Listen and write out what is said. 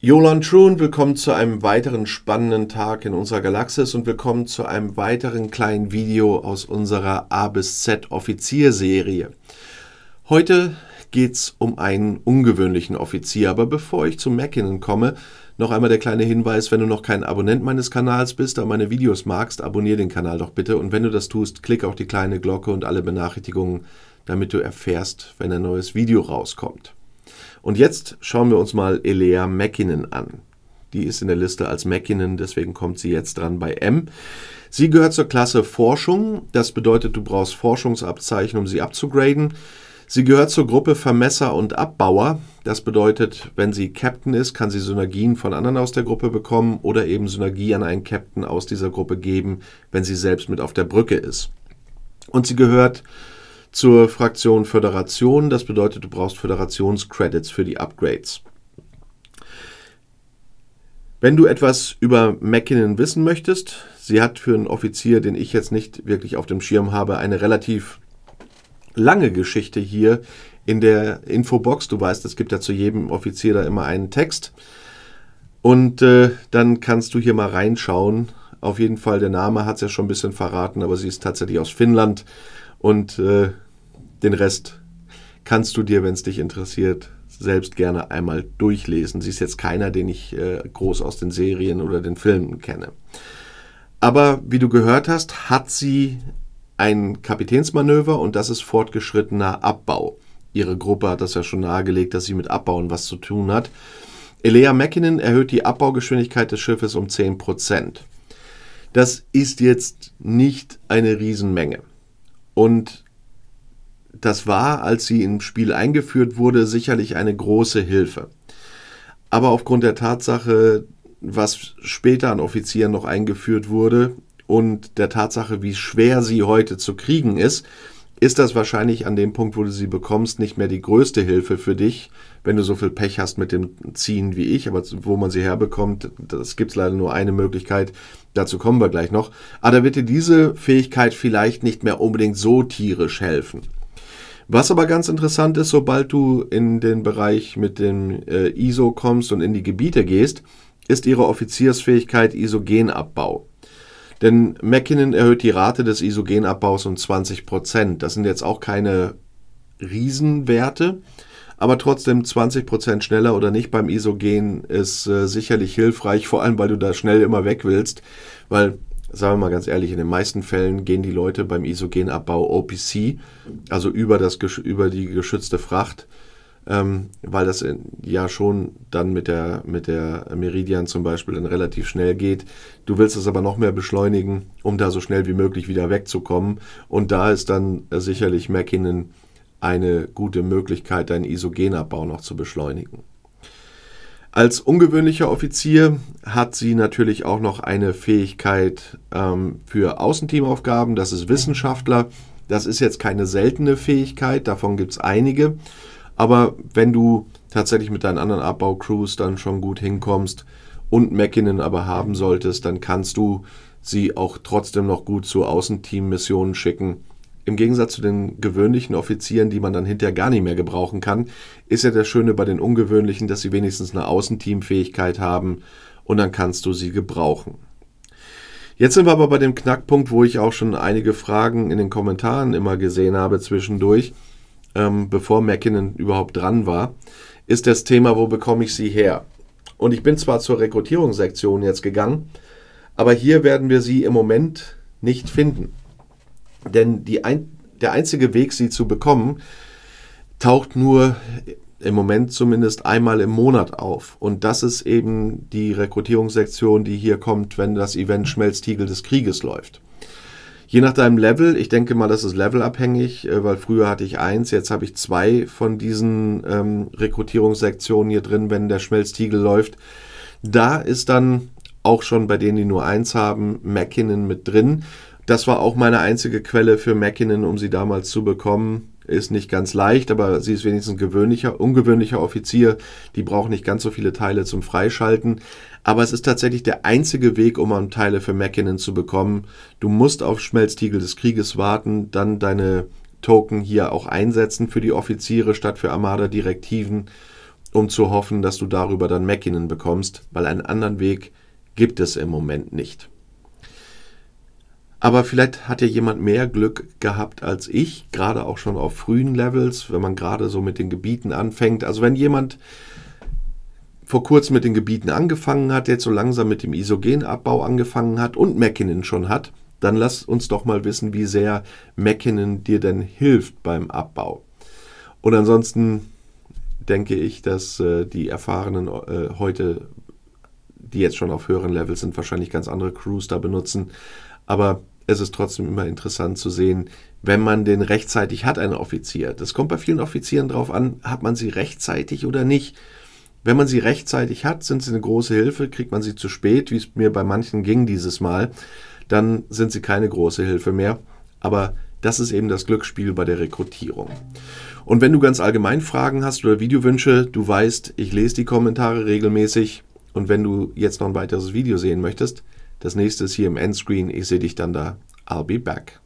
Jolan Trun, willkommen zu einem weiteren spannenden Tag in unserer Galaxis und willkommen zu einem weiteren kleinen Video aus unserer A bis Z Offizierserie. Heute geht's um einen ungewöhnlichen Offizier, aber bevor ich zu Mackinnon komme, noch einmal der kleine Hinweis, wenn du noch kein Abonnent meines Kanals bist, aber meine Videos magst, abonniere den Kanal doch bitte und wenn du das tust, klick auch die kleine Glocke und alle Benachrichtigungen, damit du erfährst, wenn ein neues Video rauskommt. Und jetzt schauen wir uns mal Elea Mäkinen an. Die ist in der Liste als Mäkinen, deswegen kommt sie jetzt dran bei M. Sie gehört zur Klasse Forschung. Das bedeutet, du brauchst Forschungsabzeichen, um sie abzugraden. Sie gehört zur Gruppe Vermesser und Abbauer. Das bedeutet, wenn sie Captain ist, kann sie Synergien von anderen aus der Gruppe bekommen oder eben Synergie an einen Captain aus dieser Gruppe geben, wenn sie selbst mit auf der Brücke ist. Und sie gehört zur Fraktion Föderation. Das bedeutet, du brauchst Föderationscredits für die Upgrades. Wenn du etwas über Mackinnon wissen möchtest, sie hat für einen Offizier, den ich jetzt nicht wirklich auf dem Schirm habe, eine relativ lange Geschichte hier in der Infobox. Du weißt, es gibt ja zu jedem Offizier da immer einen Text. Und äh, dann kannst du hier mal reinschauen. Auf jeden Fall, der Name hat es ja schon ein bisschen verraten, aber sie ist tatsächlich aus Finnland und äh, den Rest kannst du dir, wenn es dich interessiert, selbst gerne einmal durchlesen. Sie ist jetzt keiner, den ich äh, groß aus den Serien oder den Filmen kenne. Aber wie du gehört hast, hat sie ein Kapitänsmanöver und das ist fortgeschrittener Abbau. Ihre Gruppe hat das ja schon nahegelegt, dass sie mit Abbauen was zu tun hat. Elea Mäkinen erhöht die Abbaugeschwindigkeit des Schiffes um 10%. Das ist jetzt nicht eine Riesenmenge. Und das war, als sie im Spiel eingeführt wurde, sicherlich eine große Hilfe. Aber aufgrund der Tatsache, was später an Offizieren noch eingeführt wurde und der Tatsache, wie schwer sie heute zu kriegen ist, ist das wahrscheinlich an dem Punkt, wo du sie bekommst, nicht mehr die größte Hilfe für dich, wenn du so viel Pech hast mit dem Ziehen wie ich, aber wo man sie herbekommt, das gibt es leider nur eine Möglichkeit, dazu kommen wir gleich noch. Aber da wird dir diese Fähigkeit vielleicht nicht mehr unbedingt so tierisch helfen. Was aber ganz interessant ist, sobald du in den Bereich mit dem äh, ISO kommst und in die Gebiete gehst, ist ihre Offiziersfähigkeit Isogenabbau. Denn Mackinnon erhöht die Rate des Isogenabbaus um 20 Prozent. Das sind jetzt auch keine Riesenwerte, aber trotzdem 20 Prozent schneller oder nicht beim Isogen ist äh, sicherlich hilfreich, vor allem weil du da schnell immer weg willst, weil sagen wir mal ganz ehrlich, in den meisten Fällen gehen die Leute beim Isogenabbau OPC, also über, das, über die geschützte Fracht, ähm, weil das äh, ja schon dann mit der, mit der Meridian zum Beispiel dann relativ schnell geht. Du willst es aber noch mehr beschleunigen, um da so schnell wie möglich wieder wegzukommen. Und da ist dann äh, sicherlich Mackinnon eine gute Möglichkeit, deinen Isogenabbau noch zu beschleunigen. Als ungewöhnlicher Offizier hat sie natürlich auch noch eine Fähigkeit ähm, für Außenteamaufgaben. Das ist Wissenschaftler. Das ist jetzt keine seltene Fähigkeit, davon gibt es einige. Aber wenn du tatsächlich mit deinen anderen Abbau-Crews dann schon gut hinkommst und Mackinnon aber haben solltest, dann kannst du sie auch trotzdem noch gut zu Außenteam-Missionen schicken. Im Gegensatz zu den gewöhnlichen Offizieren, die man dann hinterher gar nicht mehr gebrauchen kann, ist ja das Schöne bei den ungewöhnlichen, dass sie wenigstens eine Außenteamfähigkeit haben und dann kannst du sie gebrauchen. Jetzt sind wir aber bei dem Knackpunkt, wo ich auch schon einige Fragen in den Kommentaren immer gesehen habe zwischendurch ähm, bevor Mackinnon überhaupt dran war, ist das Thema, wo bekomme ich sie her? Und ich bin zwar zur Rekrutierungssektion jetzt gegangen, aber hier werden wir sie im Moment nicht finden. Denn ein, der einzige Weg, sie zu bekommen, taucht nur im Moment zumindest einmal im Monat auf. Und das ist eben die Rekrutierungssektion, die hier kommt, wenn das Event Schmelztiegel des Krieges läuft. Je nach deinem Level, ich denke mal, das ist levelabhängig, äh, weil früher hatte ich eins, jetzt habe ich zwei von diesen ähm, Rekrutierungssektionen hier drin, wenn der Schmelztiegel läuft. Da ist dann auch schon bei denen, die nur eins haben, Mackinnon mit drin. Das war auch meine einzige Quelle für Mackinnon, um sie damals zu bekommen ist nicht ganz leicht, aber sie ist wenigstens ein gewöhnlicher, ungewöhnlicher Offizier. Die braucht nicht ganz so viele Teile zum Freischalten. Aber es ist tatsächlich der einzige Weg, um an Teile für Mackinnon zu bekommen. Du musst auf Schmelztiegel des Krieges warten, dann deine Token hier auch einsetzen für die Offiziere statt für Armada-Direktiven, um zu hoffen, dass du darüber dann Mackinnon bekommst, weil einen anderen Weg gibt es im Moment nicht. Aber vielleicht hat ja jemand mehr Glück gehabt als ich, gerade auch schon auf frühen Levels, wenn man gerade so mit den Gebieten anfängt. Also wenn jemand vor kurzem mit den Gebieten angefangen hat, jetzt so langsam mit dem Isogenabbau angefangen hat und Mäkinen schon hat, dann lass uns doch mal wissen, wie sehr Mäkinen dir denn hilft beim Abbau. Und ansonsten denke ich, dass äh, die Erfahrenen äh, heute die jetzt schon auf höheren Levels sind, wahrscheinlich ganz andere Crews da benutzen. Aber es ist trotzdem immer interessant zu sehen, wenn man den rechtzeitig hat, einen Offizier. Das kommt bei vielen Offizieren drauf an, hat man sie rechtzeitig oder nicht. Wenn man sie rechtzeitig hat, sind sie eine große Hilfe. Kriegt man sie zu spät, wie es mir bei manchen ging dieses Mal, dann sind sie keine große Hilfe mehr. Aber das ist eben das Glücksspiel bei der Rekrutierung. Und wenn du ganz allgemein Fragen hast oder Videowünsche, du weißt, ich lese die Kommentare regelmäßig. Und wenn du jetzt noch ein weiteres Video sehen möchtest, das nächste ist hier im Endscreen. Ich sehe dich dann da. I'll be back.